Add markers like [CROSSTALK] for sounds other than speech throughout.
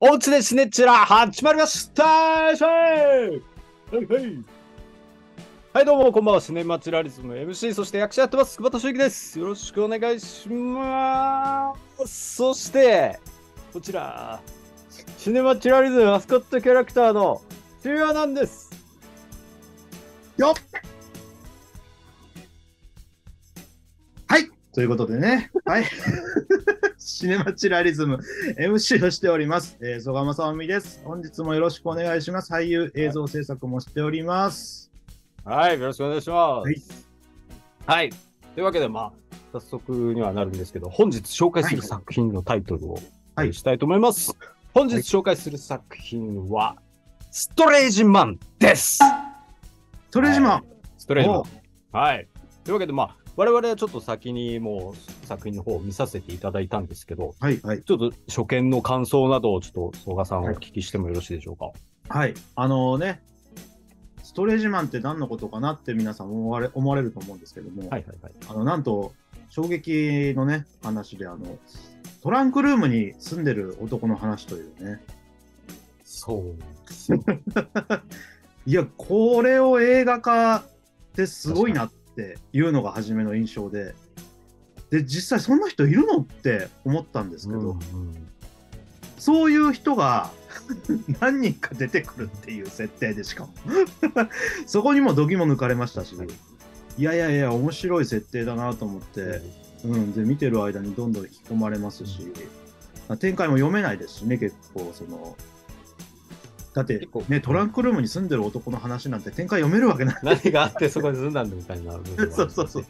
おうちでスネッチラ始まりましたはいはい。はいどうもこんばんは、スネマチュラリズム MC、そして役者やってます、久保田修之です。よろしくお願いしまーす。そして、こちら、シネマチュラリズムマスコットキャラクターの中央なんです。よっはいということでね、はい。シネマチラリズム MC をしております。えー、曽我正臣です。本日もよろしくお願いします。俳優、映像制作もしております。はい、よろしくお願いします。はい。はい、というわけで、まあ、早速にはなるんですけど、本日紹介する作品のタイトルを、はい、したいと思います。本日紹介する作品は、はい、ストレージマンです。ストレージマン、はい、ストレージマン。はい。というわけで、まあ、我々はちょっと先にもう作品の方を見させていただいたんですけど、はいはい、ちょっと初見の感想などをちょっと曽我さんお聞きしてもよろしいでしょうか。はい、はい、あのー、ねストレージマンって何のことかなって皆さん思われ思われると思うんですけども、はいはいはい、あのなんと衝撃のね話であのトランクルームに住んでる男の話というね。そうです [LAUGHS] いや、これを映画化ってすごいなっっていうのが初めの印象でで実際そんな人いるのって思ったんですけど、うんうん、そういう人が [LAUGHS] 何人か出てくるっていう設定でしかも [LAUGHS] そこにも度肝抜かれましたし、はい、いやいやいや面白い設定だなと思って、うん、で見てる間にどんどん引き込まれますし、展開も読めないですしね結構そのだって、ね、トランクルームに住んでる男の話なんて展開読めるわけない。何があってそこに住んだんだみたいな、そうそうそう。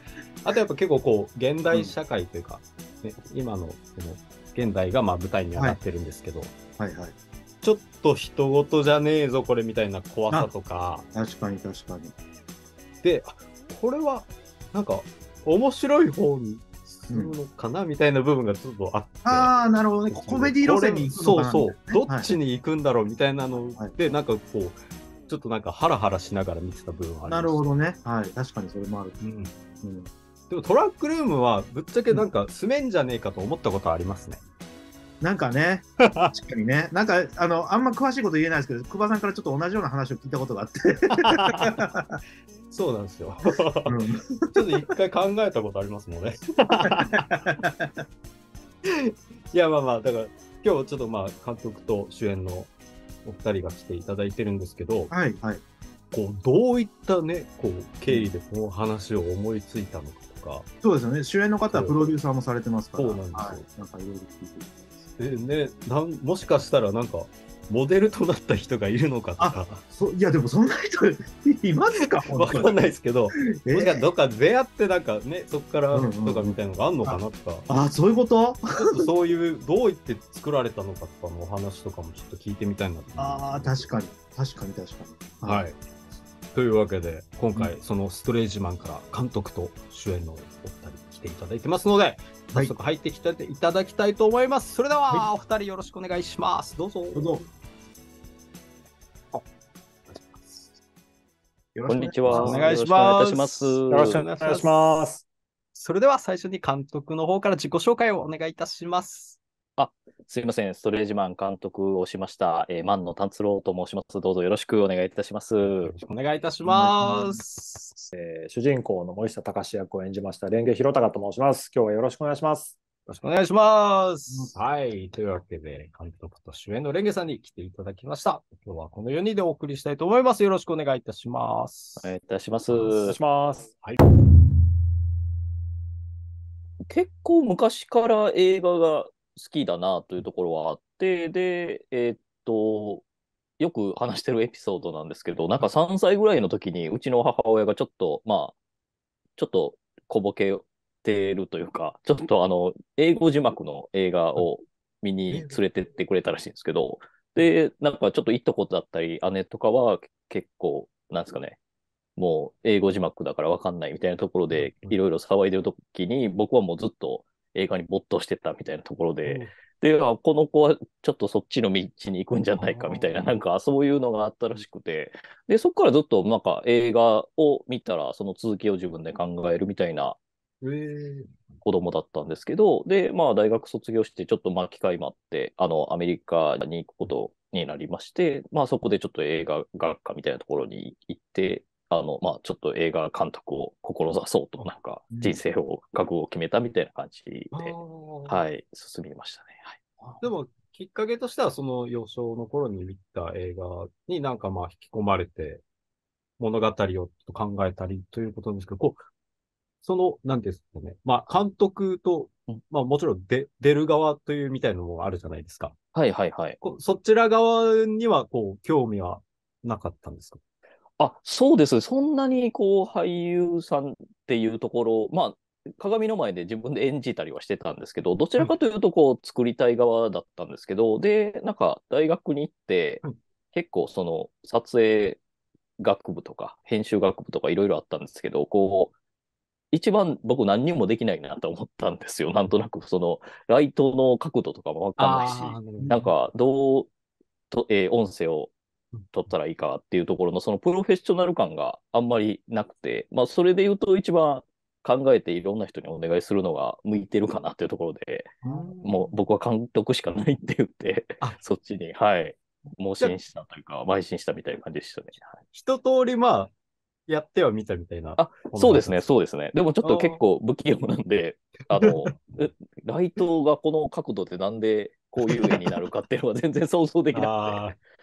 あとやっぱ結構こう、現代社会というか、うん、ね、今のその現代がまあ舞台に上がってるんですけど、はい、はい、はい、ちょっと人事じゃねえぞこれみたいな怖さとか。確かに確かに。で、これはなんか面白い方にするのかな、みたいな部分がちょっとあって、ああなるほどねコメディ路線に行くのかな、そうそうどっちに行くんだろうみたいなので、はい、なんかこうちょっとなんかハラハラしながら見てた部分はあるなるほどねはい確かにそれもある、うん、うん、でもトラックルームはぶっちゃけなんか住めんじゃねえかと思ったことありますね、なんかね、[LAUGHS] 確かにね、なんかあのあんま詳しいこと言えないですけど、久保さんからちょっと同じような話を聞いたことがあって [LAUGHS] そうなんですよ。うん、ちょっと一回考えたことありますもんね。[LAUGHS] いやまあまあだから今日ちょっとまあ監督と主演のお二人が来ていただいてるんですけど、はいはい、こうどういったねこう経緯でこの話を思いついたのかとか、そうですよね主演の方はプロデューサーもされてますからそうなんですよ、はい、なんかいろいろ聞いてでねなんもしかしたらなんかモデルとなった人がいるのかとか。そいや、でもそんな人 [LAUGHS] いますか [LAUGHS] わかんないですけど、えー、もしかどっか出会ってなんかね、そこからとかみたいのがあるのかなとか。うんうん、ああ、そういうことそういう、どういって作られたのかとかのお話とかもちょっと聞いてみたいなああ、確かに。確かに確かに。はいというわけで今回そのストレージマンから監督と主演のお二人来ていただいてますので早速入ってきていただきたいと思います。はい、それでは、お二人よろしくお願いします。どうぞ。どうぞ。こんにちは。お願いします。よろしくお願いします。それでは最初に監督の方から自己紹介をお願いいたします。あ、すいません。ストレージマン監督をしました。えー、万野達郎と申します。どうぞよろしくお願いいたします。よろしくお願いいたします。えー、主人公の森下隆役を演じました、蓮華弘隆と申します。今日はよろしくお願いします。よろしくお願いします。はい。というわけで、監督と主演のレンゲさんに来ていただきました。今日はこの4人でお送りしたいと思います。よろしくお願いいたします。お願いいたします。お願いします。はい。結構昔から映画が好きだなというところはあって、で、えー、っと、よく話してるエピソードなんですけど、なんか3歳ぐらいの時に、うちの母親がちょっと、まあ、ちょっと小ボケてるというか、ちょっとあの、英語字幕の映画を見に連れてってくれたらしいんですけど、で、なんかちょっといとことだったり、姉とかは結構、なんですかね、もう英語字幕だからわかんないみたいなところでいろいろ騒いでる時に、僕はもうずっと映画に没頭してたみたいなところで、で、あ、この子はちょっとそっちの道に行くんじゃないかみたいな、なんかそういうのがあったらしくて、で、そこからずっとなんか映画を見たら、その続きを自分で考えるみたいな子供だったんですけど、で、まあ大学卒業して、ちょっと巻き機会もあって、あの、アメリカに行くことになりまして、まあそこでちょっと映画学科みたいなところに行って、あの、まあ、ちょっと映画監督を志そうと、なんか、人生を、覚悟を決めたみたいな感じで、はい、進みましたね。はい、でも、きっかけとしては、その幼少の頃に見た映画になんかまあ、引き込まれて、物語を考えたりということなんですけど、こう、その、なんですかね、まあ、監督と、まあ、もちろん出、出る側というみたいなのもあるじゃないですか。はいはいはい。そちら側には、こう、興味はなかったんですかあ、そうです。そんなにこう俳優さんっていうところ、まあ、鏡の前で自分で演じたりはしてたんですけど、どちらかというとこう作りたい側だったんですけど、で、なんか大学に行って、結構その撮影学部とか編集学部とかいろいろあったんですけど、こう、一番僕何にもできないなと思ったんですよ。なんとなくそのライトの角度とかもわかんないし、なんかどうと、えー、音声を取ったらいいかっていうところの、そのプロフェッショナル感があんまりなくて、まあ、それで言うと一番考えていろんな人にお願いするのが向いてるかなというところで、もう僕は監督しかないって言って、[LAUGHS] そっちに、はい、盲信したというか、邁進したみたいな感じでしたね。はい、一通り、まあ、やってはみたみたいな。あ、そうですね、そうですね。でもちょっと結構不器用なんで、あの、[LAUGHS] ライトがこの角度でなんでこういう絵になるかっていうのは全然想像できなくて。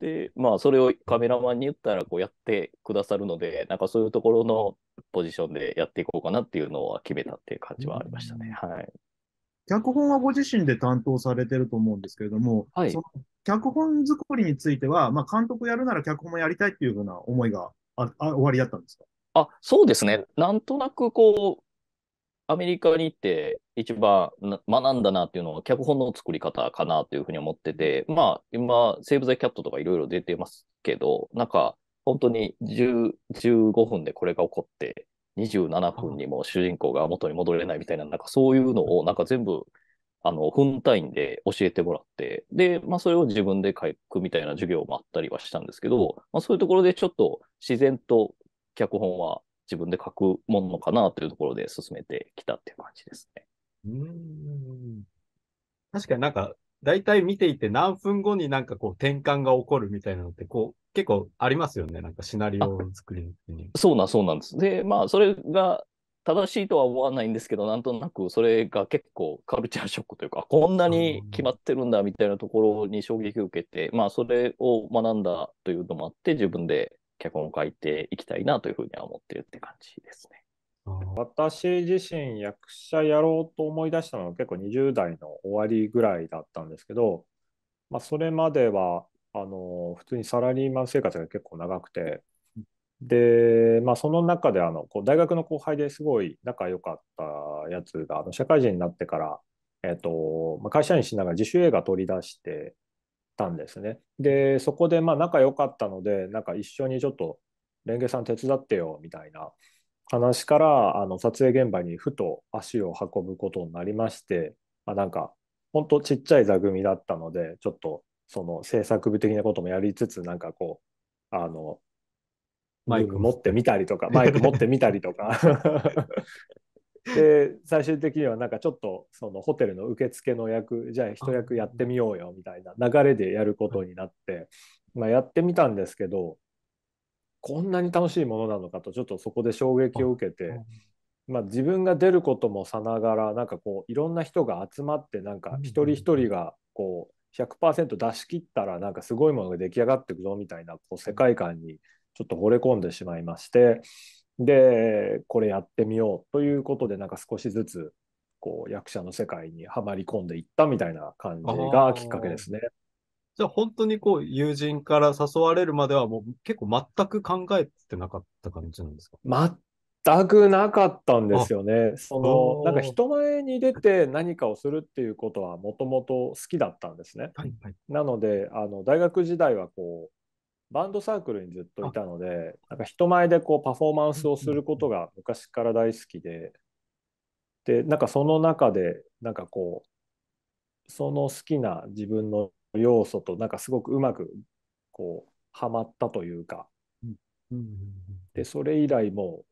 で、まあ、それをカメラマンに言ったら、こうやってくださるので、なんかそういうところのポジションでやっていこうかなっていうのは決めたっていう感じはありましたね。はい。脚本はご自身で担当されてると思うんですけれども、はい、その脚本作りについては、まあ、監督やるなら脚本もやりたいっていうふうな思いがああ終わりだったんですかあそうですね、なんとなくこアメリカに行って一番学んだなっていうのは脚本の作り方かなというふうに思ってて、まあ今、セーブ・ザ・キャットとかいろいろ出てますけど、なんか本当に1 5分でこれが起こって、27分にも主人公が元に戻れないみたいな、なんかそういうのをなんか全部、あの、分単位で教えてもらって、で、まあそれを自分で書くみたいな授業もあったりはしたんですけど、まあそういうところでちょっと自然と脚本は自分で書くものかなというところで進めてきたっていう感じですね。うん確かになんか、大体見ていて何分後になんかこう転換が起こるみたいなのって、こう、結構ありますよね。なんかシナリオ作りに。そうな、そうなんです。で、まあ、それが正しいとは思わないんですけど、なんとなくそれが結構カルチャーショックというか、こんなに決まってるんだみたいなところに衝撃を受けて、まあ、それを学んだというのもあって、自分で脚本を書いていきたいなというふうには思ってるって感じですね。私自身役者やろうと思い出したのは結構20代の終わりぐらいだったんですけど、まあ、それまではあの普通にサラリーマン生活が結構長くてで、まあ、その中であのこう大学の後輩ですごい仲良かったやつがあの社会人になってから、えーとまあ、会社員しながら自主映画取り出してたんですね。で、そこでまあ仲良かったので、なんか一緒にちょっと、レンゲさん手伝ってよみたいな話から、あの撮影現場にふと足を運ぶことになりまして、まあ、なんか、ほんとちっちゃい座組だったので、ちょっとその制作部的なこともやりつつ、なんかこう、あの、マイク持ってみたりとか、マイク持ってみたりとか [LAUGHS] [LAUGHS] で最終的にはなんかちょっとそのホテルの受付の役じゃあ一役やってみようよみたいな流れでやることになって、まあ、やってみたんですけどこんなに楽しいものなのかとちょっとそこで衝撃を受けて。まあ、自分が出ることもさながらなんかこういろんな人が集まってなんか一人一人がこう100%出し切ったらなんかすごいものが出来上がっていくぞみたいなこう世界観にちょっと惚れ込んでしまいましてで、これやってみようということで、なんか少しずつ、こう、役者の世界にはまり込んでいったみたいな感じがきっかけですね。じゃあ本当にこう、友人から誘われるまではもう結構全く考えてなかった感じなんですか全くなかったんですよね。その、なんか人前に出て何かをするっていうことはもともと好きだったんですね。はいはい、なので、あの、大学時代はこう、バンドサークルにずっといたので、なんか人前でこうパフォーマンスをすることが昔から大好きで、で、なんかその中で、なんかこう、その好きな自分の要素と、なんかすごくうまく、こう、はまったというか、で、それ以来も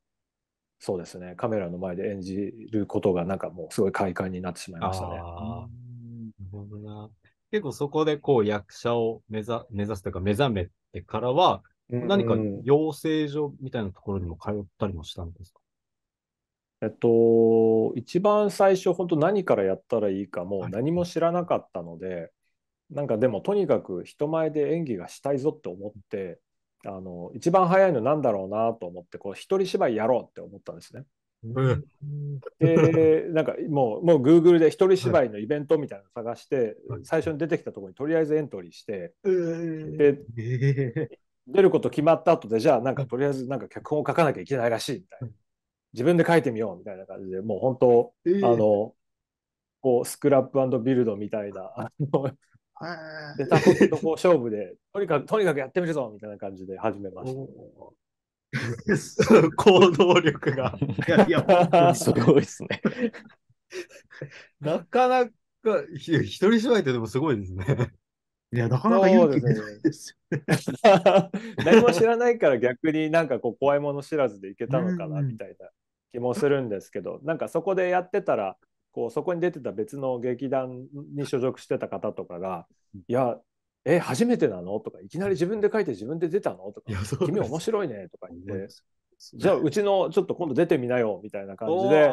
そうですね、カメラの前で演じることが、なんかもうすごい快感になってしまいましたね。なるほどな。結構そこでこう役者を目指目指すというか目覚めてからは、何か養成所みたいなところにも通ったりもしたんですか、えっと、一番最初、本当何からやったらいいかもう何も知らなかったので、はい、なんかでもとにかく人前で演技がしたいぞって思って、あの一番早いのなんだろうなと思って、こう一人芝居やろうって思ったんですね。でなんかもうもう Google で一人芝居のイベントみたいなの探して、はい、最初に出てきたところにとりあえずエントリーして、はい、で、出ること決まった後でじゃあなんかとりあえずなんか脚本を書かなきゃいけないらしいみたいな自分で書いてみようみたいな感じでもう本当、えー、あのこうスクラップビルドみたいなあので、タコとこ勝負でとにかくとにかくやってみるぞみたいな感じで始めました。[LAUGHS] 行動力が。いや、すごいですね。なかなか、ひ一人芝居ってでもすごいですね。いや、なかなか勇気ないですよね。何も知らないから逆になんかこう怖いもの知らずでいけたのかなみたいな気もするんですけど、なんかそこでやってたら、こうそこに出てた別の劇団に所属してた方とかが、いや、え、初めてなのとか、いきなり自分で書いて自分で出たのとか、君面白いねとか言って、じゃあうちのちょっと今度出てみなよみたいな感じで、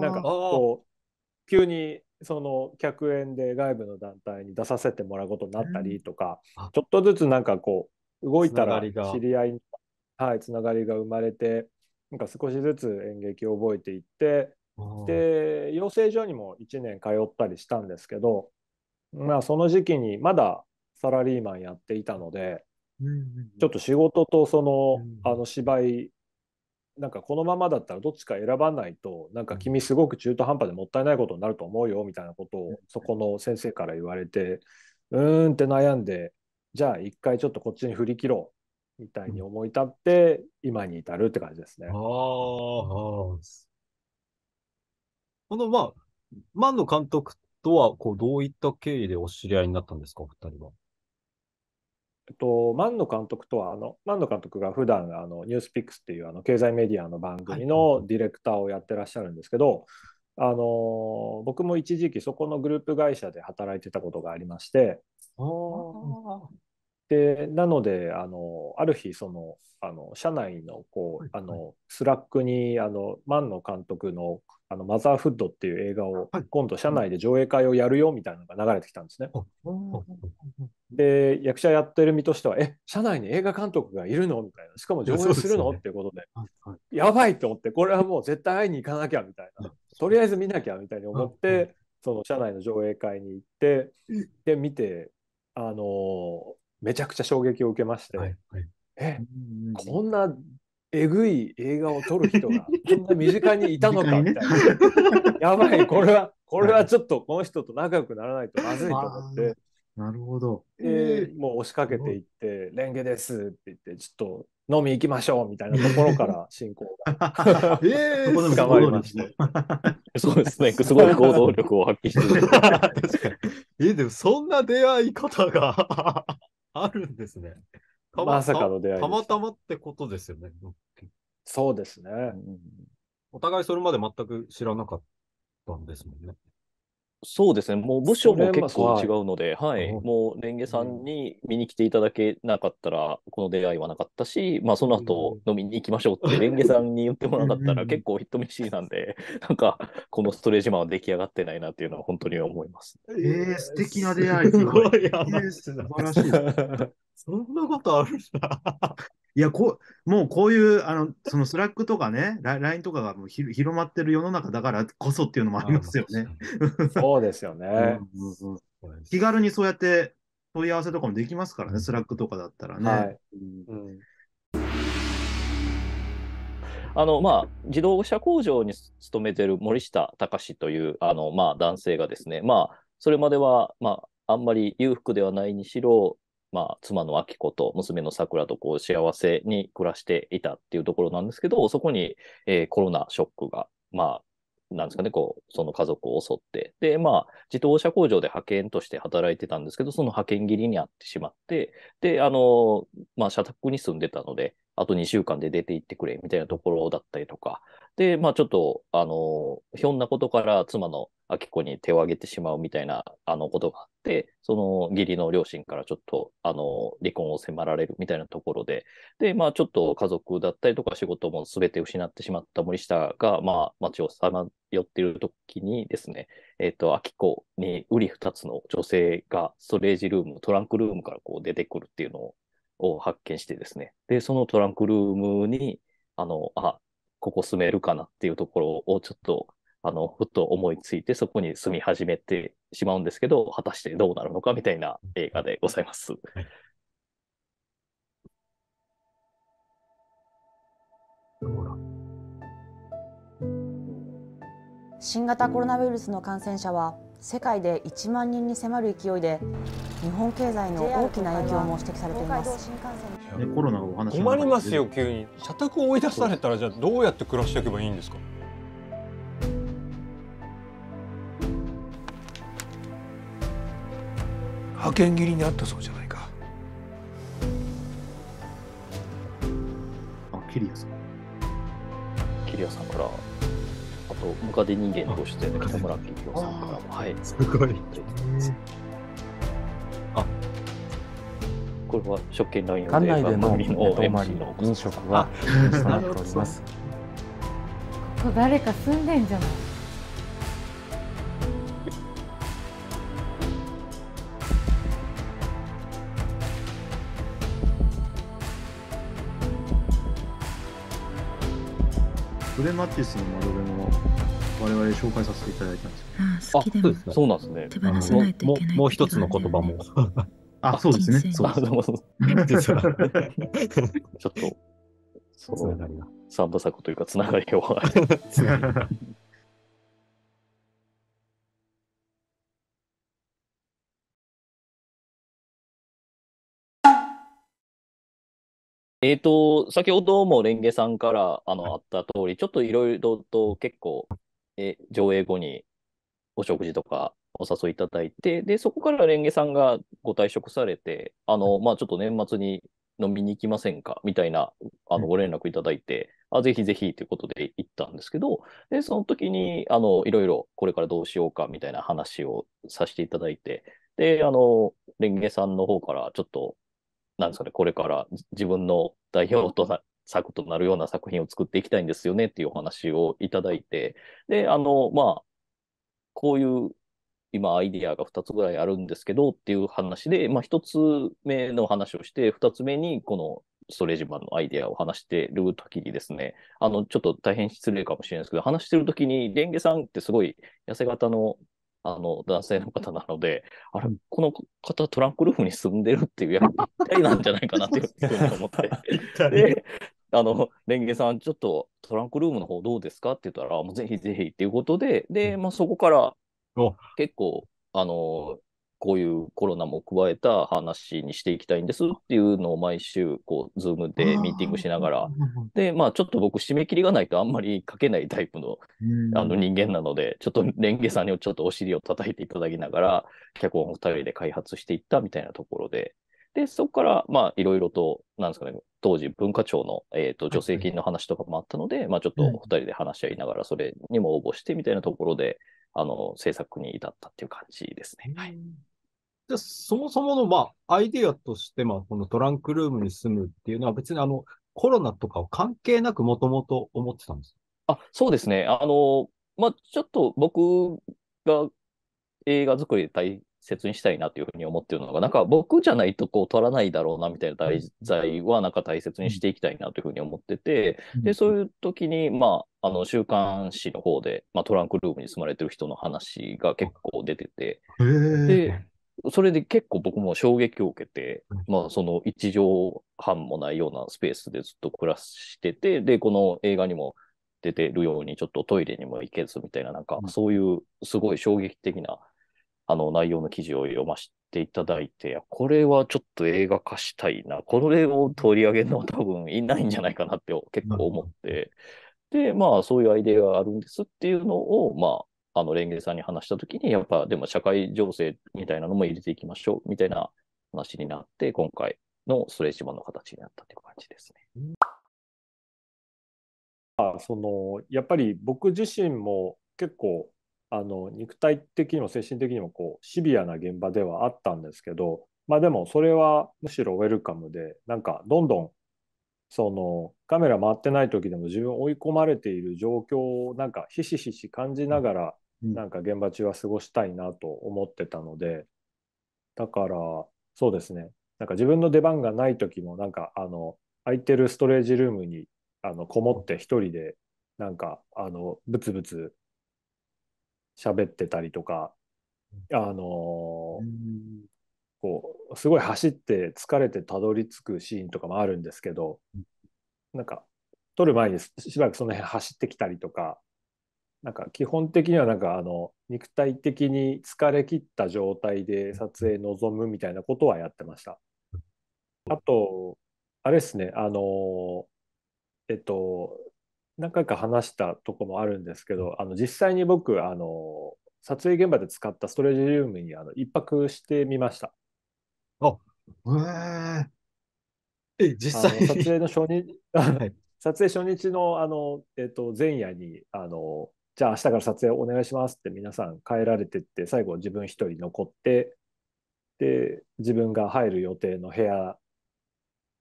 なんかこう、急にその客演で外部の団体に出させてもらうことになったりとか、ちょっとずつなんかこう、動いたら知り合いに、はい、つながりが生まれて、なんか少しずつ演劇を覚えていって、で、養成所にも1年通ったりしたんですけど、まあその時期にまだサラリーマンやっていたので、うんうんうん、ちょっと仕事とそのうんうん、あの芝居なんかこのままだったらどっちか選ばないとなんか君すごく中途半端でもったいないことになると思うよみたいなことをそこの先生から言われてうーんって悩んでじゃあ一回ちょっとこっちに振り切ろうみたいに思い立って今に至るって感じですね。ああこのまあ万の監督とはこうどういった経緯でお知り合いになったんですかお二人は。えっと、万野監督とはあの万野監督が普段あのニュースピックスっていうあの経済メディアの番組のディレクターをやってらっしゃるんですけど、はい、あの僕も一時期そこのグループ会社で働いてたことがありましてでなのであのある日そのあの社内のこう、あのスラックにあのマンの監督のあのマザーフッドっていう映画を、今度社内で上映会をやるよみたいなのが流れてきたんですね。で役者やってる身としてはえ社内に映画監督がいるのみたいなしかも上映するのっていうことで、やばいと思ってこれはもう絶対会いに行かなきゃみたいなとりあえず見なきゃみたいに思って。その社内の上映会に行ってで見てあのめちゃくちゃ衝撃を受けまして、はいはい、え、んこんなえぐい映画を撮る人が [LAUGHS] こんな身近にいたのかみたいな、[LAUGHS] やばいこれはこれはちょっとこの人と仲良くならないとまずいと思って。なるほど。で、もう押しかけていって、レンゲですって言って、ちょっと飲み行きましょうみたいなところから [LAUGHS] 進行が。ええー、捕まりました。そうですね、すごい行動力を発揮してる。え、でもそんな出会い方が。[LAUGHS] あるんですね。たままさかの出会いたたまたまってことですよね。そうですね。お互いそれまで全く知らなかったんですもんね。そうですね、もう部署も結構違うので、はい、はい、もうレンゲさんに見に来ていただけなかったら、この出会いはなかったし、まあ、その後飲みに行きましょうって、レンゲさんに言ってもらなかったら、結構人見知りなんで、なんか、このストレージマンは出来上がってないなっていうのは、本当に思います。えー、素敵な出会い、すごい、素晴らしい。[LAUGHS] そんなことあるんいやこう、もうこういう、あの、そのスラックとかね、LINE とかがもうひ広まってる世の中だからこそっていうのもありますよね。[LAUGHS] そうですよね気軽にそうやって問い合わせとかもできますからね、スラックとかだったらね。あのまあ、自動車工場に勤めてる森下隆というあの、まあ、男性がですね、まあ、それまでは、まあ、あんまり裕福ではないにしろ、まあ、妻の明子と娘の桜とこう幸せに暮らしていたっていうところなんですけど、そこに、えー、コロナショックが、まあ、なんですかね、こう、その家族を襲って、で、まあ、自動車工場で派遣として働いてたんですけど、その派遣切りにあってしまって、で、あの、まあ、社宅に住んでたので、あと2週間で出て行ってくれ、みたいなところだったりとか、で、まあ、ちょっと、あの、ひょんなことから妻の明子に手を挙げてしまうみたいな、あの、ことがあって、その義理の両親からちょっと、あの、離婚を迫られるみたいなところで、で、まあ、ちょっと家族だったりとか仕事も全て失ってしまった森下が、まあ、町をさまよっている時にですね、えっ、ー、と、明子に瓜二つの女性がストレージルーム、トランクルームからこう出てくるっていうのを発見してですね、で、そのトランクルームに、あの、あ、ここ住めるかなっていうところをちょっと、あの、ふと思いついて、そこに住み始めてしまうんですけど、果たしてどうなるのかみたいな映画でございます。新型コロナウイルスの感染者は世界で1万人に迫る勢いで日本経済の大きな影響も指摘されていますコロナお話困りますよ急に社宅を追い出されたらじゃあどうやって暮らしていけばいいんですか派遣切りにあったそうじゃないかあキリアさんキリアさんからとムカデ人間として北村明雄さんからも、はい、すごい。あこれは職権乱用で内でのお泊り飲食はとなっております。ここ誰か住んでんじゃない。レマティスの窓辺我々紹介させていただいたんですあ好きでもそうなんですね。手放さないといけない、もう一つの言葉も。あ、そうですね。そうそうそう。[LAUGHS] ちょっと、そ三部作というか、つながりを。[LAUGHS] えっ、と、先ほどもレンゲさんからあの、あった通り、ちょっといろいろと結構え上映後にお食事とかお誘いいただいて、で、そこからレンゲさんがご退職されて、あの、まあ、ちょっと年末に飲みに行きませんかみたいな、あの、ご連絡いただいて、うん、あ、ぜひぜひということで行ったんですけど、で、その時に、あの、いろいろこれからどうしようかみたいな話をさせていただいて、で、あの、レンゲさんの方からちょっと、なんですかね、これから自分の代表とな策となるような作品を作っていきたいんですよねっていうお話をいただいて、で、あの、まあ、こういう今アイディアが2つぐらいあるんですけどっていう話で、まあ、1つ目の話をして、2つ目にこのストレージマンのアイデアを話してるときにですね、あの、ちょっと大変失礼かもしれないですけど、話してるときに、レンゲさんってすごい痩せ型のあの、男性の方なので、あれ、この方、トランクルームに住んでるっていうやりったりなんじゃないかなっていうふうに思って。で、あの、レンゲさん、ちょっとトランクルームの方どうですかって言ったら、もうぜひぜひっていうことで、で、まあ、そこから、結構、あの、こういうコロナも加えた話にしていきたいんですっていうのを毎週、こう、ズームでミーティングしながら、で、まあ、ちょっと僕、締め切りがないとあんまり書けないタイプのあの人間なので、ちょっとレンゲさんにちょっとお尻を叩いていただきながら、脚本を2人で開発していったみたいなところで、で、そこから、まあ、いろいろと、なんですかね、当時、文化庁の、えっ、ー、と、助成金の話とかもあったので、まあ、ちょっと2人で話し合いながら、それにも応募してみたいなところで、あの、制作に至ったっていう感じですね。はい。じゃそもそもの、まあ、アイデアとして、まあ、このトランクルームに住むっていうのは、別にあの、コロナとかは関係なく、もともと思ってたんですあ、そうですね。あの、まあ、ちょっと僕が映画作りで大切にしたいなというふうに思ってるのが、なんか僕じゃないとこう取らないだろうなみたいな題材はなんか大切にしていきたいなというふうに思ってて、で、そういう時に、まあ、あの、週刊誌の方で、まあ、トランクルームに住まれてる人の話が結構出てて、で、それで結構僕も衝撃を受けて、まあその一畳半もないようなスペースでずっと暮らしてて、で、この映画にも出てるようにちょっとトイレにも行けずみたいな、なんかそういうすごい衝撃的なあの内容の記事を読ませていただいて、これはちょっと映画化したいな、これを取り上げるのは多分いないんじゃないかなって結構思って、で、まあそういうアイデアがあるんですっていうのを、まああの、レンゲさんに話したときに、やっぱ、でも社会情勢みたいなのも入れていきましょう、みたいな話になって、今回のストレッチマンの形になったという感じですね。あそのやっぱり僕自身も結構あの肉体的にも精神的にもこうシビアな現場ではあったんですけど、まあ、でもそれはむしろウェルカムでなんかどんどんそのカメラ回ってない時でも自分追い込まれている状況をなんかひしひし感じながらなんか現場中は過ごしたいなと思ってたので、だから、そうですね、なんか自分の出番がない時も、なんかあの、空いてるストレージルームにあのこもって一人で、なんか、あの、ブツブツ喋ってたりとか、あのー、こう、すごい走って疲れてたどり着くシーンとかもあるんですけど、なんか、撮る前にしばらくその辺走ってきたりとか、なんか基本的にはなんかあの肉体的に疲れ切った状態で撮影臨むみたいなことはやってました。あと、あれですね、あの、えっと、何回か話したとこもあるんですけど、あの実際に僕、あの、撮影現場で使ったストレージルームにあの一泊してみました。あ、ええ。え、実際撮影の初日、[LAUGHS] はい、[LAUGHS] 撮影初日のあの、えっと、前夜にあのじゃあ明日から撮影お願いしますって皆さん帰られてって最後自分一人残ってで自分が入る予定の部屋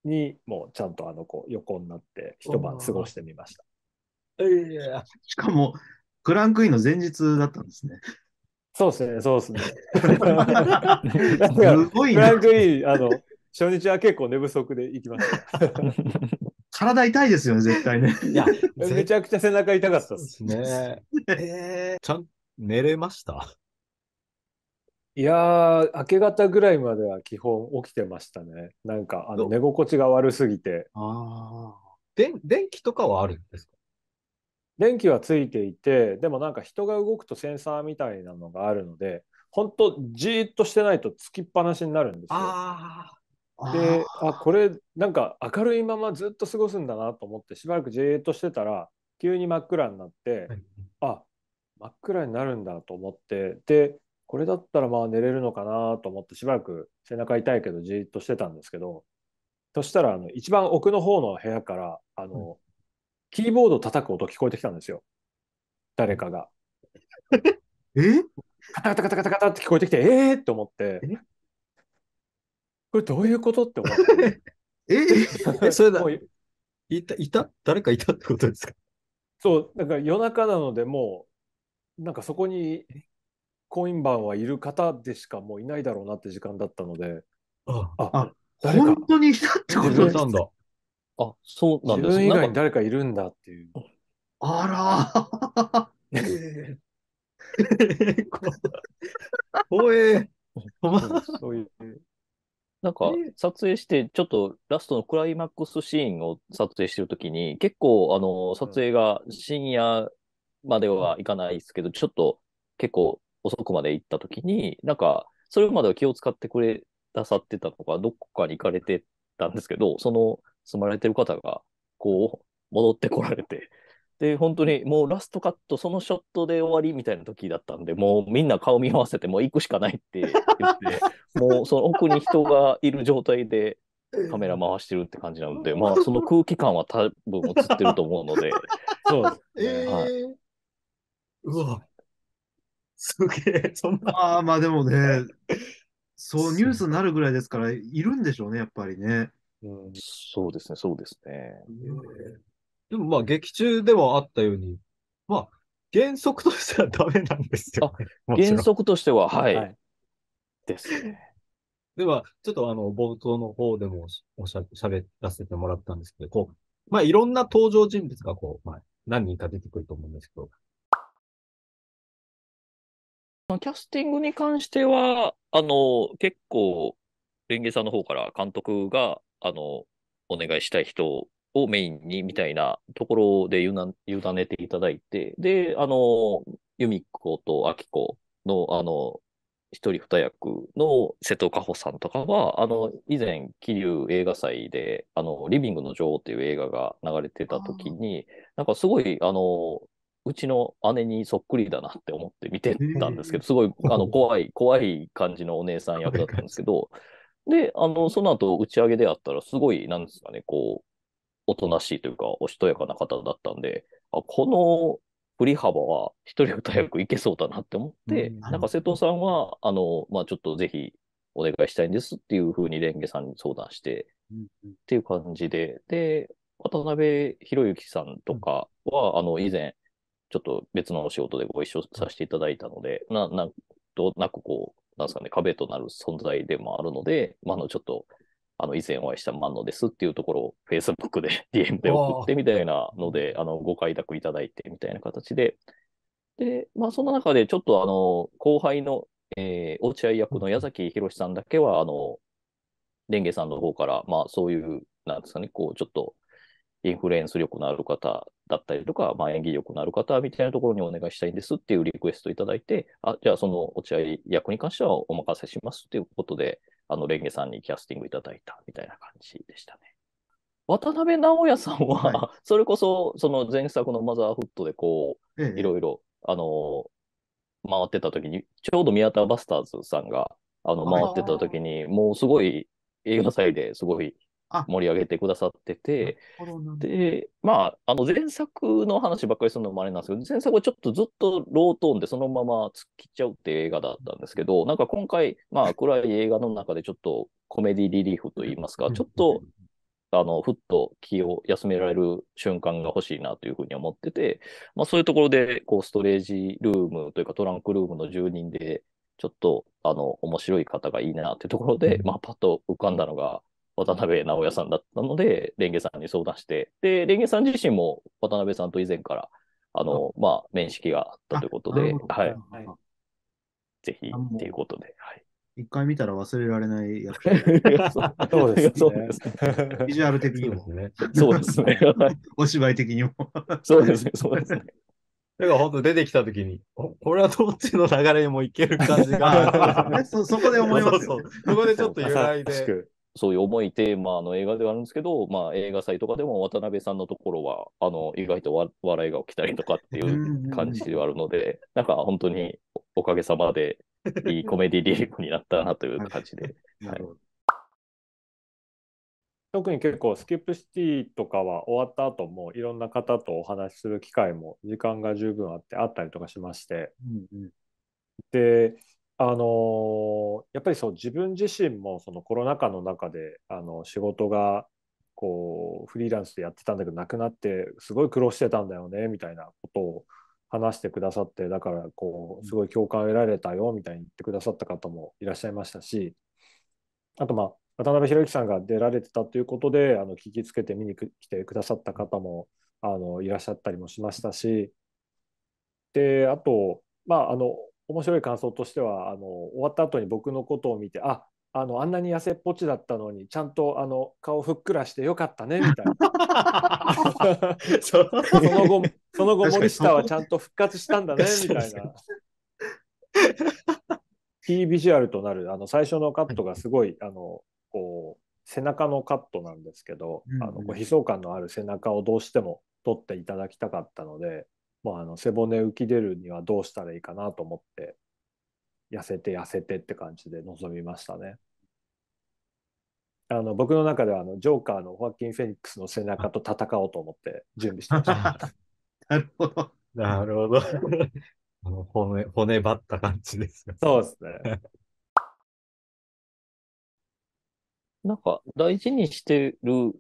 にもうちゃんとあのこう横になって一晩過ごしてみました。えー、しかもクランクインの前日だったんですね。そうですね、そうですね。[LAUGHS] すごいクランクイン、あの、初日は結構寝不足で行きました。[LAUGHS] 体痛いですよね、絶対ね。[LAUGHS] いや、[LAUGHS] めちゃくちゃ背中痛かったですね。[LAUGHS] ちゃん、寝れましたいやー、明け方ぐらいまでは基本起きてましたね。なんか、あの寝心地が悪すぎて。ああ。電気とかはあるんですか電気はついていて、でもなんか人が動くとセンサーみたいなのがあるので、本当じーっとしてないとつきっぱなしになるんですよ。ああ。であこれなんか明るいままずっと過ごすんだなと思ってしばらくじーっとしてたら急に真っ暗になって、はい、あ真っ暗になるんだと思ってでこれだったらまあ寝れるのかなと思ってしばらく背中痛いけどじーっとしてたんですけどそしたらあの一番奥の方の部屋からあの、キーボード叩く音聞こえてきたんですよ誰かが。[LAUGHS] えカタカタカタカタって聞こえてきてええー、って思ってこれどういうことって思った。[LAUGHS] え [LAUGHS] えそれだ。いた、いた誰かいたってことですかそう、なんか夜中なので、もう、なんかそこにコイン番はいる方でしかもういないだろうなって時間だったので。あ、あ、あ本当にいたってことなんだ。あ、そうなんです自分以外に誰かいるんだっていう。あら [LAUGHS] えー、怖え。そういう。なんか撮影してちょっとラストのクライマックスシーンを撮影してるときに結構あの撮影が深夜まではいかないですけど、ちょっと結構遅くまで行ったときになんかそれまでは気を使ってくれなさってたとかどこかに行かれてたんですけどその住まれてる方がこう戻ってこられてで、本当にもうラストカット、そのショットで終わりみたいな時だったんで、もうみんな顔見合わせて、もう行くしかないって言って、[LAUGHS] もうその奥に人がいる状態でカメラ回してるって感じなので、まあその空気感は多分映ってると思うので、そうですね。えー、はい、うわ、すげえ、そんな。あまあでもね、そう、ニュースになるぐらいですから、いるんでしょうね、やっぱりね。うん、そうですね、そうですね。えーでもまあ、劇中でもあったように、まあ、原則としてはダメなんですよ、ね、原則としては、はい。はい、ですね。では、ちょっとあの、冒頭の方でもおしゃ喋らせてもらったんですけど、こう、まあ、いろんな登場人物がこう、まあ、何人か出てくると思うんですけど。キャスティングに関しては、あの、結構、レンゲさんの方から監督が、あの、お願いしたい人をメインにみたいなところで委ねていただいて、で、あの、由美子と明子の、あの、一人二役の瀬戸かほさんとかは、あの、以前、桐生映画祭で、あの、リビングの女王っていう映画が流れてた時に、なんかすごい、あの、うちの姉にそっくりだなって思って見てたんですけど、すごい、あの、怖い、怖い感じのお姉さん役だったんですけど、で、あの、その後打ち上げであったら、すごい、なんですかね、こう、おとなしいというか、おしとやかな方だったんで、あこの振り幅は一人早くいけそうだなって思って、うん、なんか瀬戸さんは、あの、まあ、ちょっとぜひお願いしたいんですっていうふうに蓮華さんに相談して、っていう感じで、で、渡辺博之さんとかは、うん、あの、以前、ちょっと別のお仕事でご一緒させていただいたので、な、なんとなくこう、なんですかね、壁となる存在でもあるので、まあ、あの、ちょっと、あの以前お会いしたマンノですっていうところを Facebook で [LAUGHS] DM で送ってみたいなので、あのご快諾いただいてみたいな形で、で、まあ、そんな中でちょっとあの後輩の、えー、落合役の矢崎宏さんだけは、あのンゲさんの方から、まあ、そういう、なんですかね、こうちょっとインフルエンス力のある方だったりとか、まあ、演技力のある方みたいなところにお願いしたいんですっていうリクエストいただいて、あじゃあその落合役に関してはお任せしますっていうことで、あの、レンゲさんにキャスティングいただいたみたいな感じでしたね。渡辺直哉さんは、はい、[LAUGHS] それこそ、その前作のマザーフットでこう、ええ、いろいろ、あの、回ってた時に、ちょうど宮田バスターズさんが、あの、回ってた時に、もうすごい映画祭ですごい盛り上げてくださってて、で、まあ、あの前作の話ばっかりするのもあれなんですけど、前作はちょっとずっとロートーンでそのまま突っ切っちゃうっていう映画だったんですけど、なんか今回、まあ、暗い映画の中でちょっとコメディリリーフといいますか、ちょっと、あの、ふっと気を休められる瞬間が欲しいなというふうに思ってて、まあそういうところで、こう、ストレージルームというかトランクルームの住人で、ちょっと、あの、面白い方がいいなってところで、まあパッと浮かんだのが、渡辺直哉さんだったので、レンゲさんに相談して、で、レンゲさん自身も渡辺さんと以前から、あの、あまあ、面識があったということで、はい。ぜひ、っていうことで、はい。一回見たら忘れられない役者。[LAUGHS] そうですね。[LAUGHS] [LAUGHS] ビジュアル的にも。そうですね。お芝居的にも。そうですね、そうですね。だから本当出てきたときに、これはどっちの流れにもいける感じが。そこで思いますそこでちょっと由来で。そういう重いテーマの映画ではあるんですけど、まあ、映画祭とかでも渡辺さんのところは、あの意外と笑いが起きたりとかっていう感じではあるので、なんか本当におかげさまで、いいコメディリリックになったなという感じで。[LAUGHS] 特に結構、スキップシティとかは終わった後も、いろんな方とお話しする機会も、時間が十分あって、あったりとかしまして。うんうん、であのやっぱりそう自分自身もそのコロナ禍の中であの仕事がこうフリーランスでやってたんだけどなくなってすごい苦労してたんだよねみたいなことを話してくださってだからこうすごい共感を得られたよみたいに言ってくださった方もいらっしゃいましたしあとまあ渡辺裕之さんが出られてたということであの聞きつけて見に来てくださった方もあのいらっしゃったりもしましたしであとまああの面白い感想としてはあの終わった後に僕のことを見てああのあんなに痩せっぽちだったのにちゃんとあの顔ふっくらしてよかったねみたいなその後その後森下はちゃんと復活したんだねみたいな。キービジュアルとなるあの最初のカットがすごい、あのこう背中のカットなんですけど、あのこう悲壮感のある背中をどうしても撮っていただきたかったので、まあ、あの背骨浮き出るにはどうしたらいいかなと思って痩せて痩せてって感じで臨みましたね。あの僕の中ではあのジョーカーのホアキン・フェニックスの背中と戦おうと思って準備してました。なるほど。なるほど。あの骨骨ばった感じですか。そうですね。なんか大事にしてる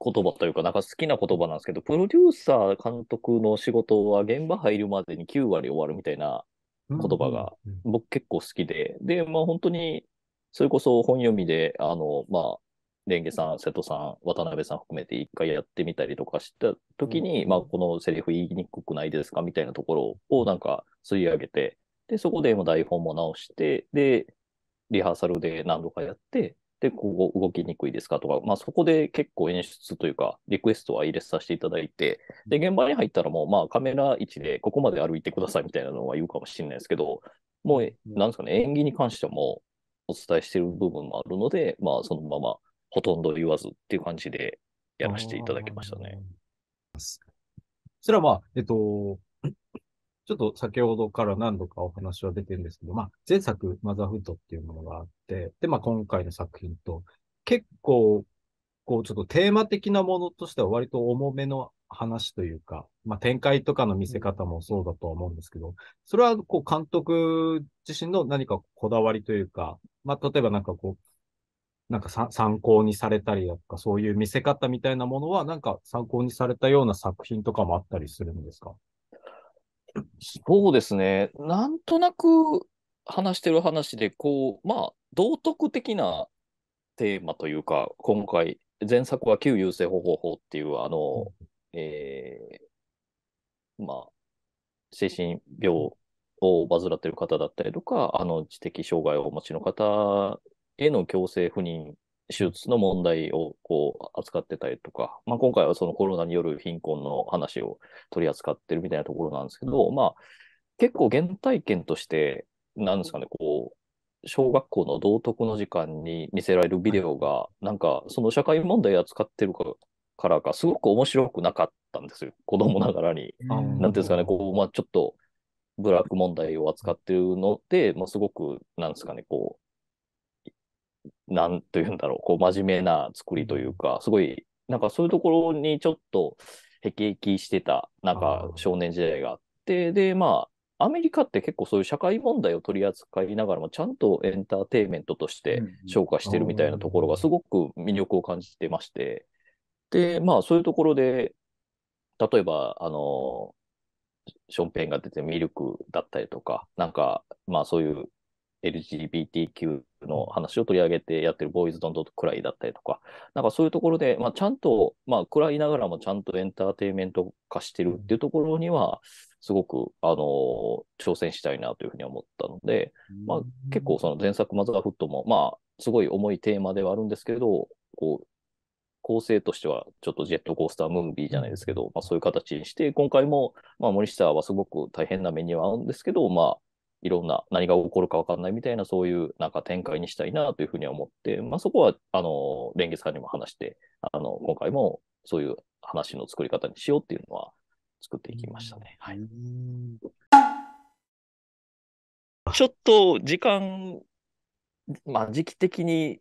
言葉というか、なんか好きな言葉なんですけど、プロデューサー監督の仕事は現場入るまでに9割終わるみたいな言葉が僕結構好きで、で、まあ本当に、それこそ本読みで、あの、まあ、レンゲさん、瀬戸さん、渡辺さん含めて一回やってみたりとかした時に、うん、まあこのセリフ言いにくくないですかみたいなところをなんか吸い上げて、で、そこでも台本も直して、で、リハーサルで何度かやって、で、ここ動きにくいですかとか、まあ、そこで結構演出というか、リクエストは入れさせていただいて、で、現場に入ったらもう、まあ、カメラ位置でここまで歩いてくださいみたいなのは言うかもしれないですけど、もう、なんですかね、演技に関してもお伝えしている部分もあるので、まあ、そのままほとんど言わずっていう感じでやらせていただきましたね。それはまあ、えっと、ちょっと先ほどから何度かお話は出てるんですけど、まあ、前作、マザーフットっていうものがあって、で、まあ、今回の作品と、結構、こう、ちょっとテーマ的なものとしては割と重めの話というか、まあ、展開とかの見せ方もそうだとは思うんですけど、それは、こう、監督自身の何かこだわりというか、まあ、例えばなんかこう、なんか参考にされたりだとか、そういう見せ方みたいなものは、なんか参考にされたような作品とかもあったりするんですかそうですね。なんとなく話してる話で、こう、まあ、道徳的なテーマというか、今回、前作は旧優生保護法っていう、あの、えー、まあ、精神病を患ってる方だったりとか、あの、知的障害をお持ちの方への強制不妊手術の問題をこう扱ってたりとか、まあ、今回はそのコロナによる貧困の話を取り扱ってるみたいなところなんですけど、まあ、結構原体験として、なんですかね、こう、小学校の道徳の時間に見せられるビデオが、なんかその社会問題扱ってるからか、すごく面白くなかったんですよ、子供ながらに。なんていうんですかね、こう、まあ、ちょっと、ブラック問題を扱ってるので、まあ、すごく、なんですかね、こう、なんというんだろう、こう真面目な作りというか、すごい、なんかそういうところにちょっと辟易してた、なんか少年時代があって、で、まあ、アメリカって結構そういう社会問題を取り扱いながらも、ちゃんとエンターテインメントとして昇華してるみたいなところがすごく魅力を感じてまして、で、まあそういうところで、例えば、あの、ションペンが出てミルクだったりとか、なんか、まあそういう LGBTQ の話を取り上げてやってるボーイズ・ドン・ドット・クライだったりとか、なんかそういうところで、まあ、ちゃんと、まあ、クライながらもちゃんとエンターテインメント化してるっていうところには、すごく、あの挑戦したいなというふうに思ったので、まあ、結構その前作、マザーフットも、まあ、すごい重いテーマではあるんですけど、こう、構成としては、ちょっとジェットコースタームービーじゃないですけど、まあ、そういう形にして、今回も、まあ、森下はすごく大変な目にはあるんですけど、まあ、いろんな何が起こるか分かんないみたいな、そういうなんか展開にしたいなというふうに思って、まあ、そこは、あの、連月さんにも話して、あの、今回もそういう話の作り方にしようっていうのは作っていきましたね。はい。ちょっと時間、まあ、時期的に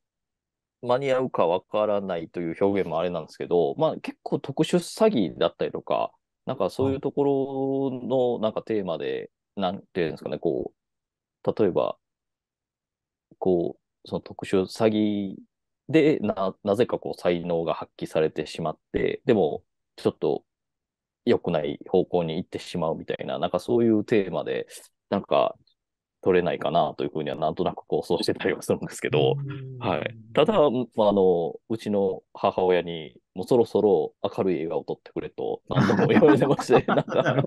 間に合うかわからないという表現もあれなんですけど、まあ、結構特殊詐欺だったりとか、なんかそういうところのなんかテーマでなんていうんですかね、こう、例えば、こう、その特殊詐欺で、な、なぜかこう、才能が発揮されてしまって、でも、ちょっと良くない方向に行ってしまうみたいな、なんかそういうテーマで、なんか取れないかなというふうにはなんとなく構想してたりはするんですけど、はい、ただ、まあ、あのうちの母親にもうそろそろ明るい映画を撮ってくれと何度も言われてまして [LAUGHS] なんか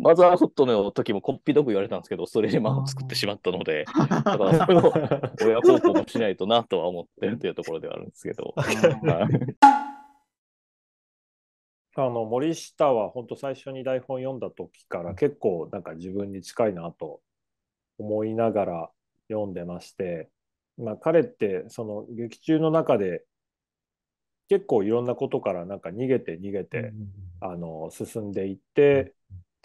マザーフットの時もこっぴどく言われたんですけどそれにまあ作ってしまったので [LAUGHS] だからそれを親孝行もしないとなとは思ってるというところではあるんですけど。[LAUGHS] あの森下は本当最初に台本読んだ時から結構なんか自分に近いなと思いながら読んでまして、まあ、彼ってその劇中の中で結構いろんなことからなんか逃げて逃げて、うん、あの進んでいって、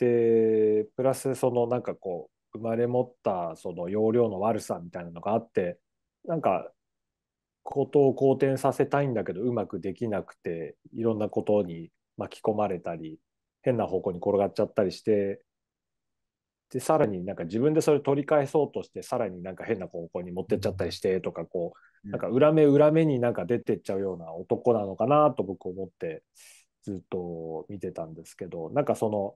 うん、でプラスそのなんかこう生まれ持ったその容量の悪さみたいなのがあってなんかことを好転させたいんだけどうまくできなくていろんなことに巻き込まれたり変な方向に転がっちゃったりしてでさらになんか自分でそれ取り返そうとしてさらになんか変な方向に持ってっちゃったりしてとかこうなんか裏目裏目になんか出てっちゃうような男なのかなと僕思ってずっと見てたんですけどなんかその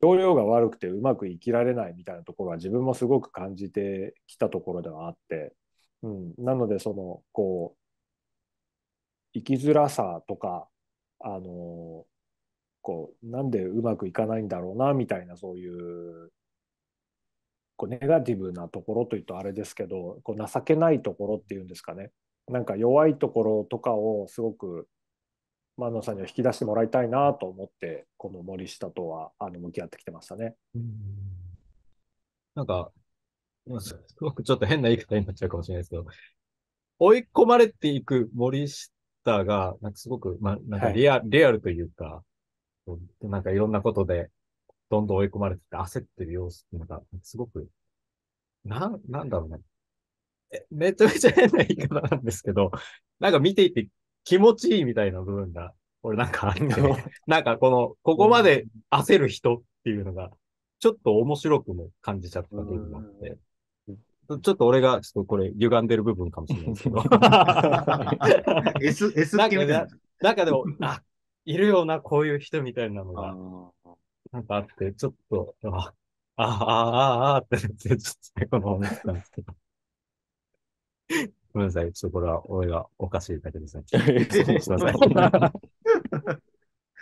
容量が悪くてうまく生きられないみたいなところは自分もすごく感じてきたところではあって、うん、なのでそのこう生きづらさとかあのこう、なんでうまくいかないんだろうな、みたいな、そういう、こう、ネガティブなところというとあれですけど、こう、情けないところっていうんですかね。なんか弱いところとかをすごく、万能さんには引き出してもらいたいなと思って、この森下とは、あの、向き合ってきてましたね。なんか、すごくちょっと変な言い方になっちゃうかもしれないですけど、追い込まれていく森下が、なんかすごく、まあ、なんかリアはい、リアルというか、でなんかいろんなことで、どんどん追い込まれてて焦ってる様子っていうのが、すごく、なん、なんだろうね。え、めちゃめちゃ変な言い方なんですけど、なんか見ていて気持ちいいみたいな部分が、俺なんかあなんかこの、ここまで焦る人っていうのが、ちょっと面白くも感じちゃった部分があって、ちょっと俺が、ちょっとこれ、歪んでる部分かもしれないですけど。S、S 系みたいな。なんかでも、あ、いるような、こういう人みたいなのが、なんかあって、ちょっと、あ、あ、あ、あ、あっあなって、ちょっと最後の思ったんですけど。ごめんなさい。ちょっとこれは、俺がおかしいだけですね。すいま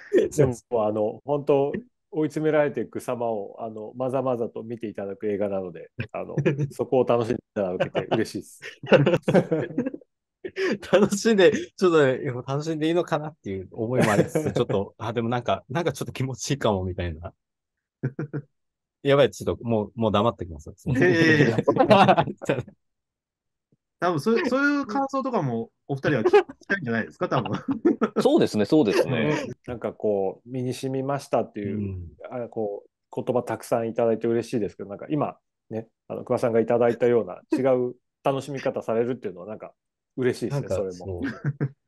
せん。でも、あの、本当追い詰められていく様を、あの、まざまざと見ていただく映画なので、あの、そこを楽しんでいただけて嬉しいです。[LAUGHS] 楽しんで、ちょっと、ね、楽しんでいいのかなっていう思いもありつつ、[LAUGHS] ちょっと、あ、でもなんか、なんかちょっと気持ちいいかも、みたいな。やばい、ちょっと、もう、もう黙ってきます。[LAUGHS] 多分そいそういう感想とかもお二人は聞きたいんじゃないですか、多分そうですね、そうですね。なんかこう、身にしみましたっていう、うん、あこう言葉たくさんいただいて嬉しいですけど、なんか今、ね、あの桑さんがいただいたような違う楽しみ方されるっていうのは、なんか嬉しいですね、それも。[LAUGHS]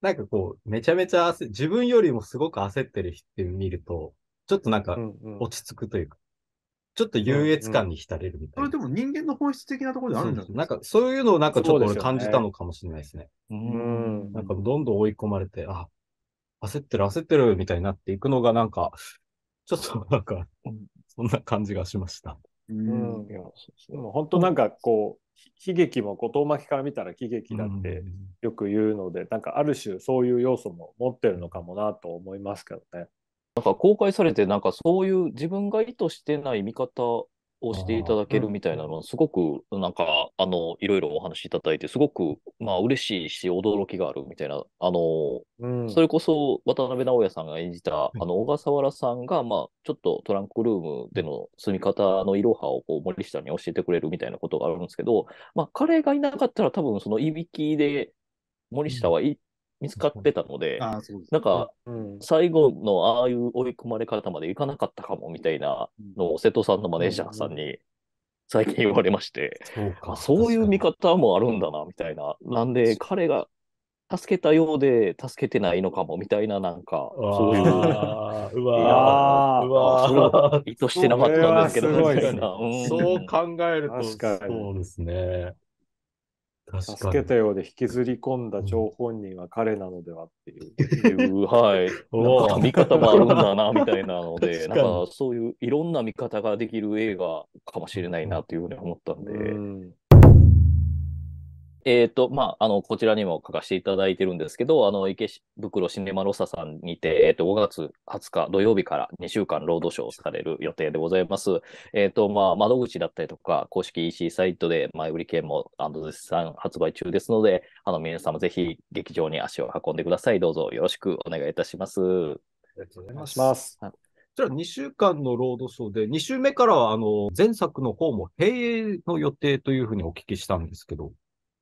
なんかこう、めちゃめちゃ焦、自分よりもすごく焦ってる人見ると、ちょっとなんか落ち着くというか、うんうん、ちょっと優越感に浸れるみたいな。うんうん、それでも人間の本質的なところであるんじゃないなんかそういうのをなんかちょっと俺感じたのかもしれないですね。う、ね、ん。なんかどんどん追い込まれて、あ、焦ってる焦ってるみたいになっていくのがなんか、ちょっとなんか、そんな感じがしました。うん。でも本当なんかこう、悲劇も後藤巻きから見たら喜劇だってよく言うので、うん、なんかある種そういう要素も持ってるのかもなと思いますけどね。なんか公開されてなんかそういう自分が意図してない見方をしていただけるみたいなの、すごくなんか、あの、いろいろお話しいただいて、すごく、まあ、嬉しいし、驚きがあるみたいな、あの、それこそ渡辺直哉さんが演じた、あの、小笠原さんが、まあ、ちょっとトランクルームでの住み方のいろはをこう森下に教えてくれるみたいなことがあるんですけど、まあ、彼がいなかったら多分そのいびきで森下は行っ見つかってたので、あそうですなんか、最後のああいう追い込まれ方までいかなかったかもみたいなのを瀬戸さんのマネージャーさんに最近言われまして、そうかそういう見方もあるんだな、みたいな。なんで、彼が助けたようで助けてないのかもみたいな、なんか、そういう。うわ [LAUGHS] うわ意図してなかったんですけど、いそう考えると、そうですね。助けたようで引きずり込んだ張本人は彼なのではっていう。はい。な見方もあるんだな、みたいなので、なんかそういういろんな見方ができる映画かもしれないなというふうに思ったんで、うんえっ、ー、と、まあ、あの、こちらにも書かせていただいてるんですけど、あの、池袋シネマロサさんにて、えっ、ー、と、5月20日土曜日から2週間ロードショーされる予定でございます。えっ、ー、と、まあ、窓口だったりとか、公式 EC サイトで前売り券も、あの、絶賛発売中ですので、あの、皆様ぜひ劇場に足を運んでください。どうぞよろしくお願いいたします。ありがとうございます。ますじゃあ2週間のロードショーで、2週目からはあの前作の方も閉営の予定というふうにお聞きしたんですけど。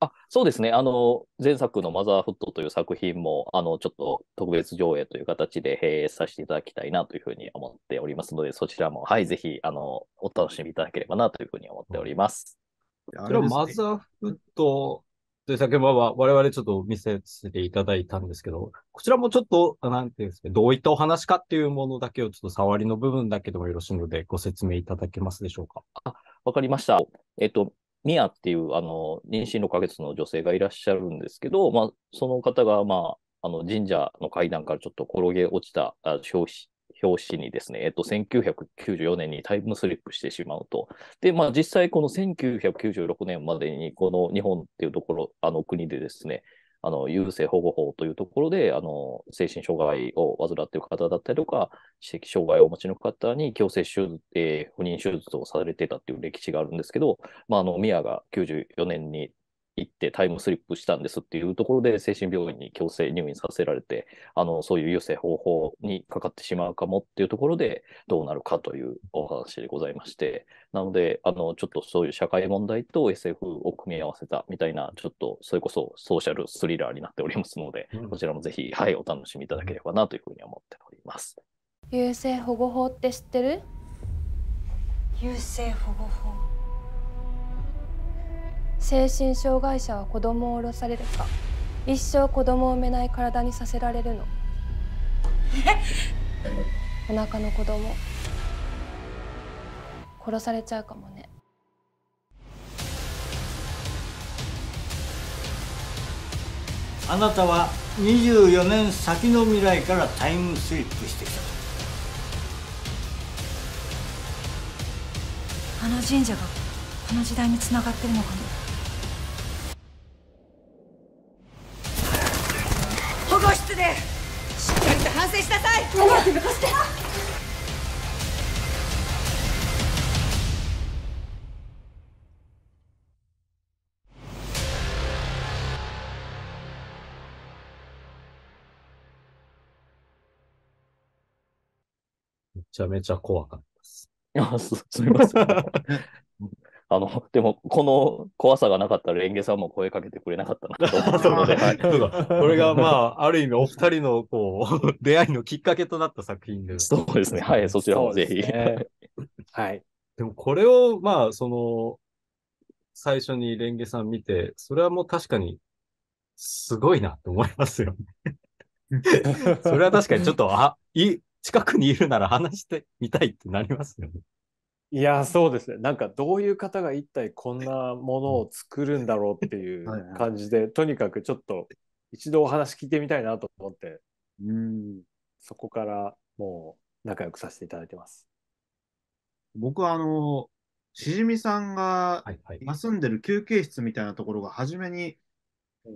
あそうですね、あの前作のマザーフットという作品も、あのちょっと特別上映という形で併営させていただきたいなというふうに思っておりますので、そちらも、はい、ぜひあのお楽しみいただければなというふうに思っております。そはマザーフットという作品は、我々ちょっと見せていただいたんですけど、こちらもちょっと、なんていうんですか、どういったお話かっていうものだけをちょっと触りの部分だけでもよろしいので、ご説明いただけますでしょうか。あわかりました。えっと、ミアっていうあの妊娠6ヶ月の女性がいらっしゃるんですけど、まあ、その方が、まあ、あの神社の階段からちょっと転げ落ちた表紙にですね、えっと、1994年にタイムスリップしてしまうと。で、まあ、実際この1996年までにこの日本っていうところ、あの国でですね、あの、優生保護法というところで、あの、精神障害を患っている方だったりとか、知的障害をお持ちの方に強制手術、えー、不妊手術をされてたっていう歴史があるんですけど、まあ、あの、ミアが94年に行ってタイムスリップしたんですっていうところで精神病院に強制入院させられて、あの、そういう優生方法にかかってしまうかもっていうところでどうなるかというお話でございまして、なので、あの、ちょっとそういう社会問題と SF を組み合わせたみたいな、ちょっとそれこそソーシャルスリラーになっておりますので、こちらもぜひ、はい、お楽しみいただければなというふうに思っております。優生保護法って知ってる優生保護法精神障害者は子供を降ろされるか一生子供を産めない体にさせられるのお腹の子供殺されちゃうかもねあなたは24年先の未来からタイムスリップしてきたあの神社がこの時代につながってるのかな抜かしてめちゃめちゃ怖かったです。あ、す、すみません。あの、[LAUGHS] でも、この怖さがなかったら、レンゲさんも声かけてくれなかったなと思ったので。[LAUGHS] これが、まあ、ある意味、お二人の、こう、[LAUGHS] 出会いのきっかけとなった作品です。そうですね。はい、そちらもぜひ。ね、はい。でも、これを、まあ、その、最初にレンゲさん見て、それはもう確かに、すごいなと思いますよね。それは確かにちょっと、あ、い、近くにいるなら話してみたいってなりますよね。いやそうですねなんかどういう方が一体こんなものを作るんだろうっていう感じでとにかくちょっと一度お話聞いてみたいなと思ってうんそこからもう仲良くさせていただいてます。僕はあのしじみさんが休んでる休憩室みたいなところが初めに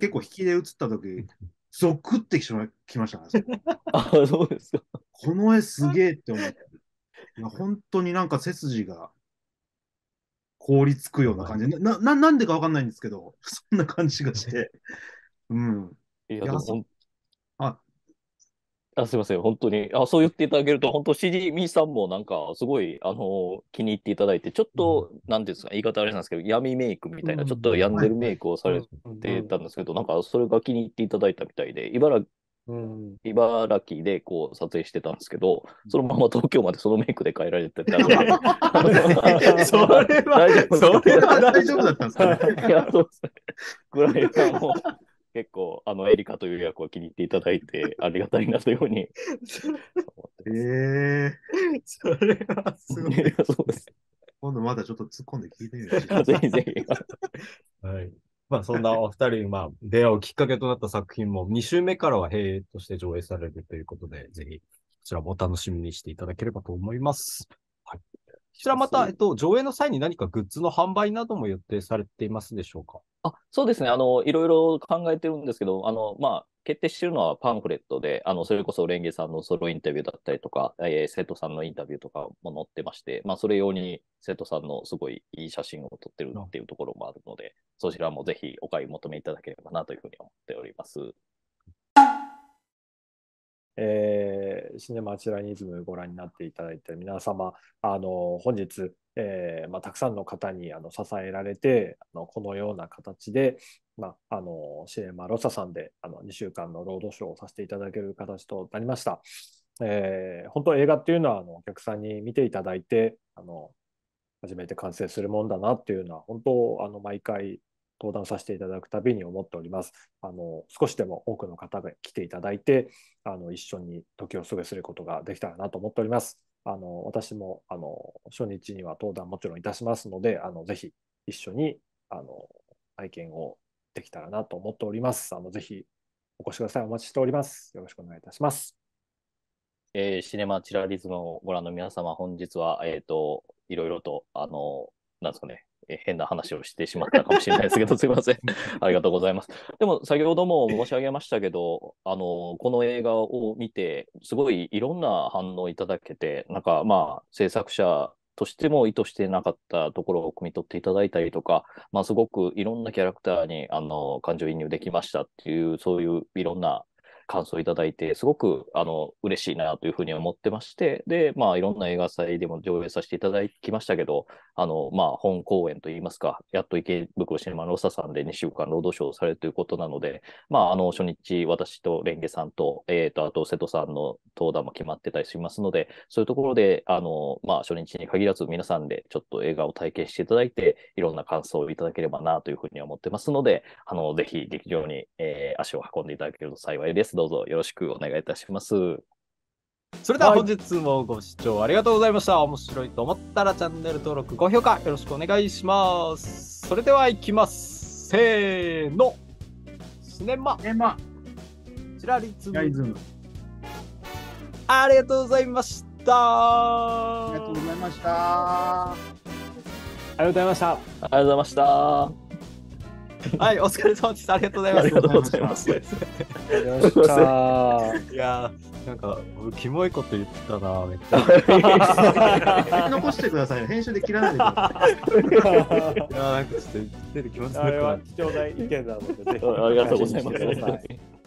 結構引きで映った時ゾクってきましたね。[LAUGHS] あそうですかこの絵すげえって思って。いや本当になんか背筋が凍りつくような感じで、なななんでかわかんないんですけど、[LAUGHS] そんな感じがして。うん。いや、ほんああ、すいません、本当に。あ、そう言っていただけると、本当、CD ミーさんもなんか、すごい、あの気に入っていただいて、ちょっと、なんんですか、言い方あれなんですけど、闇メイクみたいな、ちょっと病んでるメイクをされてたんですけど、なんか、それが気に入っていただいたみたいで、茨茨城でこう撮影してたんですけど、そのまま東京までそのメイクで帰られてたので、[LAUGHS] それは、それは大丈夫だったんですか、いや、そうですね。ぐらいはもう、結構、あの、エリカという役は気に入っていただいて、ありがたいなというふうに。ええー、それはすごい。[LAUGHS] そうです。今度まだちょっと突っ込んで聞いてみる。[LAUGHS] ぜひぜひ。はい。まあそんなお二人、まあ出会うきっかけとなった作品も2週目からは平営として上映されるということで、ぜひこちらもお楽しみにしていただければと思います。はい。それまた、えっと、上映の際に何かグッズの販売なども予定されていますでしょうかあそうですねあの、いろいろ考えてるんですけど、あのまあ、決定してるのはパンフレットで、あのそれこそレンゲさんのソロインタビューだったりとか、えー、生徒さんのインタビューとかも載ってまして、まあ、それ用に生徒さんのすごいいい写真を撮ってるっていうところもあるので、そちらもぜひお買い求めいただければなというふうに思っております。えー、シネマチラニズムご覧になっていただいた皆様、あの本日、えーまあ、たくさんの方にあの支えられてあの、このような形で、まあ、あのシネマロサさんであの2週間のロードショーをさせていただける形となりました。えー、本当、映画っていうのはあのお客さんに見ていただいてあの、初めて完成するもんだなっていうのは、本当、あの毎回登壇させていただくたびに思っております。あの少しでも多くの方が来ていただいて、あの一緒に時を過ごすることができたらなと思っております。あの私もあの初日には登壇もちろんいたしますので、あのぜひ一緒にあの体験をできたらなと思っております。あのぜひお越しください。お待ちしております。よろしくお願いいたします。えー、シネマチラリズムをご覧の皆様、本日は、えっ、ー、と、いろいろと、あの、なんですかね、変な話をしてしまったかもしれないですけど、すいません。[LAUGHS] ありがとうございます。でも、先ほども申し上げましたけど、あの、この映画を見て、すごいいろんな反応いただけて、なんかまあ、制作者としても意図してなかったところを汲み取っていただいたりとか、まあ、すごくいろんなキャラクターにあの感情移入できましたっていう、そういういろんな感想いただいて、すごくあの嬉しいなというふうに思ってまして、で、まあ、いろんな映画祭でも上映させていただきましたけど、あのまあ、本公演といいますか、やっと池袋シネマロサさんで2週間労働省をされるということなので、まあ、あの初日、私とレンゲさんと、えーと、とあと瀬戸さんの登壇も決まってたりしますので、そういうところで、あのまあ、初日に限らず、皆さんでちょっと映画を体験していただいて、いろんな感想をいただければなというふうに思ってますので、あのぜひ劇場に、えー、足を運んでいただけると幸いです。どうぞよろしくお願いいたします。それでは本日もご視聴ありがとうございました。面白いと思ったらチャンネル登録、高評価よろしくお願いします。それではいきます。せーの。シネマ。シネマ。チラリズム。ありがとうございました。ありがとうございました。ありがとうございました。ありがとうございました。[LAUGHS] はい、お疲れ様です。ありがとうございます。ありがとうございます。いやなんか、キモいこと言ってたな、めっちゃ。残してください、ね、編集で切らないでください。いやなんかちょっと出てきますね。あれは貴重な意見なので、ぜひ。ありがとうございます。